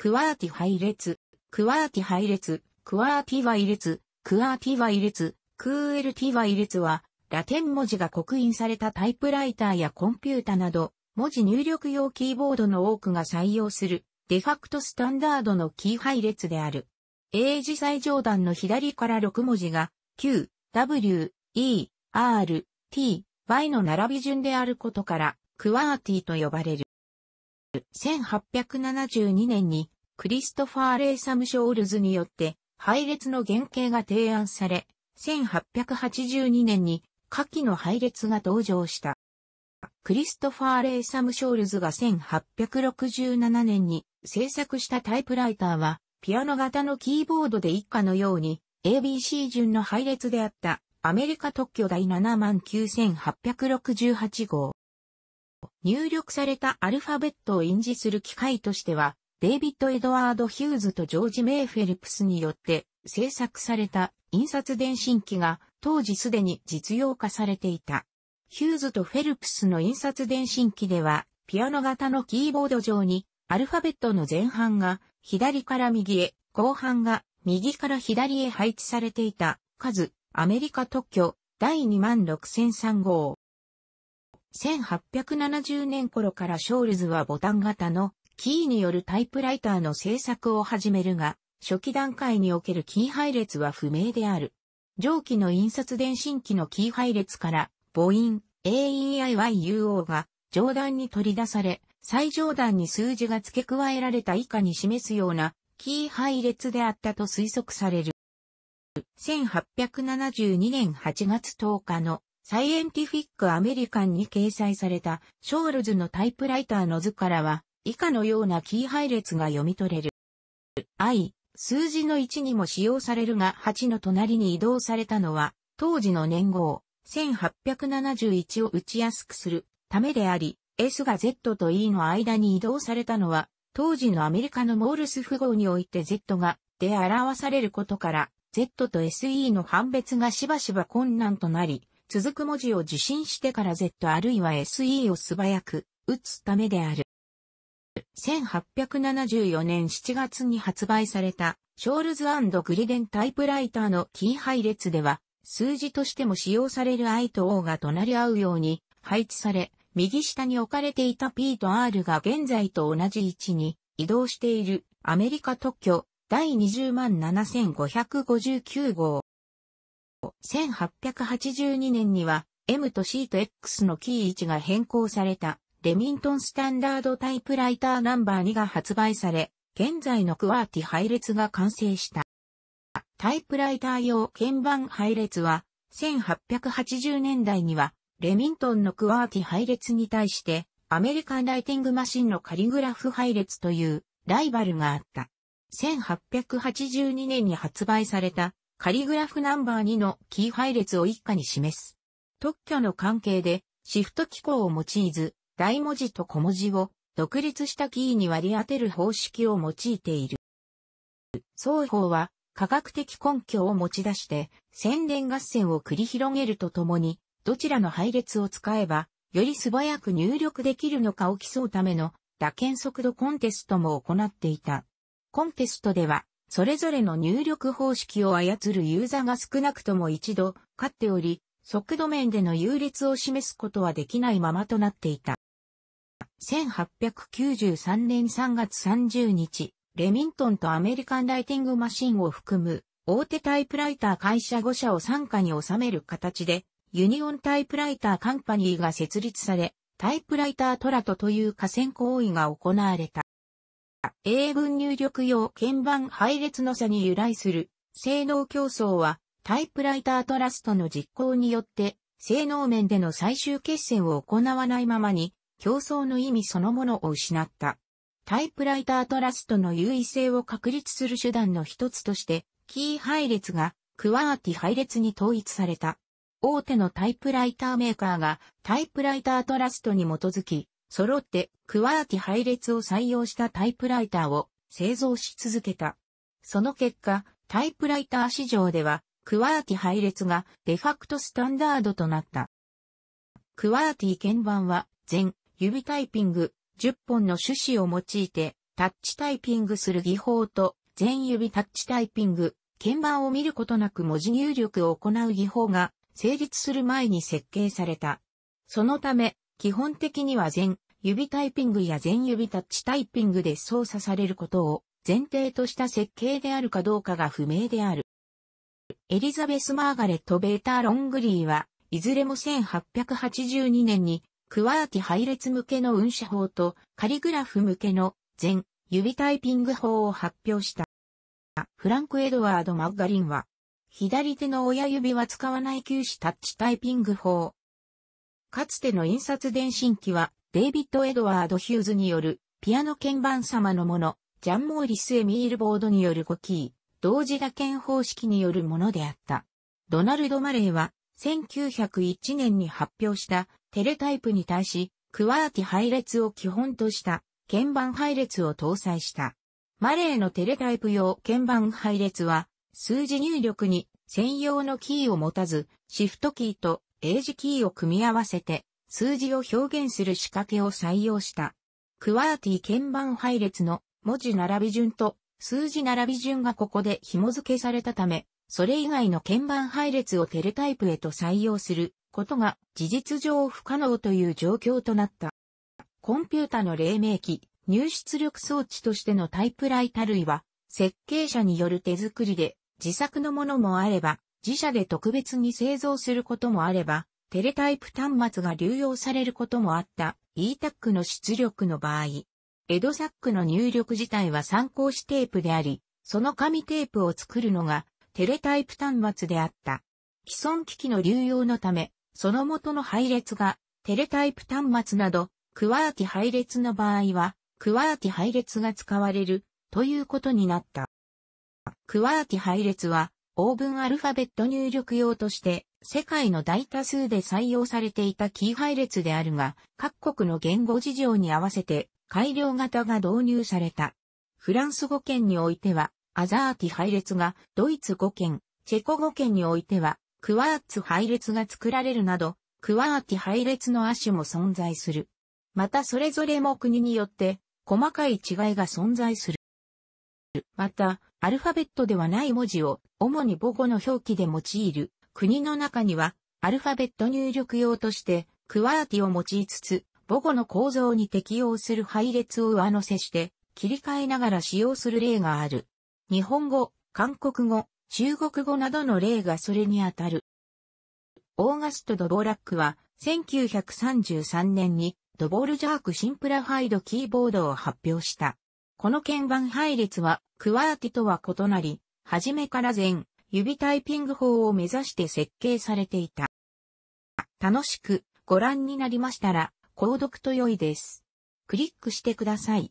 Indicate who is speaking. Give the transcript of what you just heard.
Speaker 1: クワーティ配列、クワーティ配列、クワーティ配列、クワーティ配列、クーエルティ配列は、ラテン文字が刻印されたタイプライターやコンピュータなど、文字入力用キーボードの多くが採用する、デファクトスタンダードのキー配列である。英字最上段の左から6文字が、Q、W、E、R、T、Y の並び順であることから、クワーティと呼ばれる。1872年にクリストファー・レイサム・ショールズによって配列の原型が提案され、1882年に下記の配列が登場した。クリストファー・レイサム・ショールズが1867年に制作したタイプライターは、ピアノ型のキーボードで以下のように ABC 順の配列であったアメリカ特許第79868号。入力されたアルファベットを印字する機械としては、デイビッド・エドワード・ヒューズとジョージ・メイフェルプスによって制作された印刷電信機が当時すでに実用化されていた。ヒューズとフェルプスの印刷電信機では、ピアノ型のキーボード上にアルファベットの前半が左から右へ、後半が右から左へ配置されていた数、アメリカ特許第2 6003号。1870年頃からショールズはボタン型のキーによるタイプライターの制作を始めるが、初期段階におけるキー配列は不明である。上記の印刷電信機のキー配列から母音 AEIYUO が上段に取り出され、最上段に数字が付け加えられた以下に示すようなキー配列であったと推測される。1872年8月10日のサイエンティフィックアメリカンに掲載されたショールズのタイプライターの図からは以下のようなキー配列が読み取れる。i、数字の1にも使用されるが8の隣に移動されたのは当時の年号1871を打ちやすくするためであり S が Z と E の間に移動されたのは当時のアメリカのモールス符号において Z がで表されることから Z と SE の判別がしばしば困難となり続く文字を受信してから Z あるいは SE を素早く打つためである。1874年7月に発売されたショールズグリデンタイプライターのキー配列では数字としても使用される I と O が隣り合うように配置され、右下に置かれていた P と R が現在と同じ位置に移動しているアメリカ特許第20万7559号。1882年には M と C と X のキー位置が変更されたレミントンスタンダードタイプライターナンバー2が発売され、現在のクワーティ配列が完成した。タイプライター用鍵盤配列は、1880年代には、レミントンのクワーティ配列に対して、アメリカンライティングマシンのカリグラフ配列というライバルがあった。1882年に発売されたカリグラフナンバー2のキー配列を一下に示す。特許の関係で、シフト機構を用いず、大文字と小文字を独立したキーに割り当てる方式を用いている。双方は科学的根拠を持ち出して宣伝合戦を繰り広げるとともに、どちらの配列を使えば、より素早く入力できるのかを競うための打鍵速度コンテストも行っていた。コンテストでは、それぞれの入力方式を操るユーザーが少なくとも一度、勝っており、速度面での優劣を示すことはできないままとなっていた。1893年3月30日、レミントンとアメリカンライティングマシンを含む大手タイプライター会社5社を傘下に収める形で、ユニオンタイプライターカンパニーが設立され、タイプライタートラトという河川行為が行われた。英文入力用鍵盤配列の差に由来する性能競争はタイプライタートラストの実行によって性能面での最終決戦を行わないままに競争の意味そのものを失った。タイプライタートラストの優位性を確立する手段の一つとしてキー配列がクワーティ配列に統一された。大手のタイプライターメーカーがタイプライタートラストに基づき揃ってクワーティ配列を採用したタイプライターを製造し続けた。その結果、タイプライター市場では、クワーティ配列がデファクトスタンダードとなった。クワーティ鍵盤は、全、指タイピング、10本の種子を用いて、タッチタイピングする技法と、全指タッチタイピング、鍵盤を見ることなく文字入力を行う技法が成立する前に設計された。そのため、基本的には全指タイピングや全指タッチタイピングで操作されることを前提とした設計であるかどうかが不明である。エリザベス・マーガレット・ベーター・ロングリーは、いずれも1882年に、クワーティ配列向けの運指法とカリグラフ向けの全指タイピング法を発表した。フランク・エドワード・マッガリンは、左手の親指は使わない旧指タッチタイピング法かつての印刷電信機は、デイビッド・エドワード・ヒューズによる、ピアノ鍵盤様のもの、ジャン・モーリス・エミール・ボードによる5キー、同時打鍵方式によるものであった。ドナルド・マレーは、1901年に発表したテレタイプに対し、クワーティ配列を基本とした鍵盤配列を搭載した。マレーのテレタイプ用鍵盤配列は、数字入力に専用のキーを持たず、シフトキーと英字キーを組み合わせて数字を表現する仕掛けを採用した。クワーティ鍵盤配列の文字並び順と数字並び順がここで紐付けされたため、それ以外の鍵盤配列をテレタイプへと採用することが事実上不可能という状況となった。コンピュータの黎明期、入出力装置としてのタイプライタ類は、設計者による手作りで自作のものもあれば、自社で特別に製造することもあれば、テレタイプ端末が流用されることもあった ETAC の出力の場合、エドサックの入力自体は参考紙テープであり、その紙テープを作るのがテレタイプ端末であった。既存機器の流用のため、その元の配列がテレタイプ端末など、クワーキ配列の場合は、クワーキ配列が使われるということになった。クワーキ配列はオーブンアルファベット入力用として、世界の大多数で採用されていたキー配列であるが、各国の言語事情に合わせて、改良型が導入された。フランス語圏においては、アザーティ配列が、ドイツ語圏、チェコ語圏においては、クワーツ配列が作られるなど、クワーティ配列の亜種も存在する。またそれぞれも国によって、細かい違いが存在する。る。また、アルファベットではない文字を、主に母語の表記で用いる。国の中には、アルファベット入力用として、クワーティを用いつつ、母語の構造に適用する配列を上乗せして、切り替えながら使用する例がある。日本語、韓国語、中国語などの例がそれにあたる。オーガスト・ドボーラックは、1933年にドボルジャーク・シンプラファイドキーボードを発表した。この鍵盤配列は、クワーティとは異なり、初めから全、指タイピング法を目指して設計されていた。楽しくご覧になりましたら、購読と良いです。クリックしてください。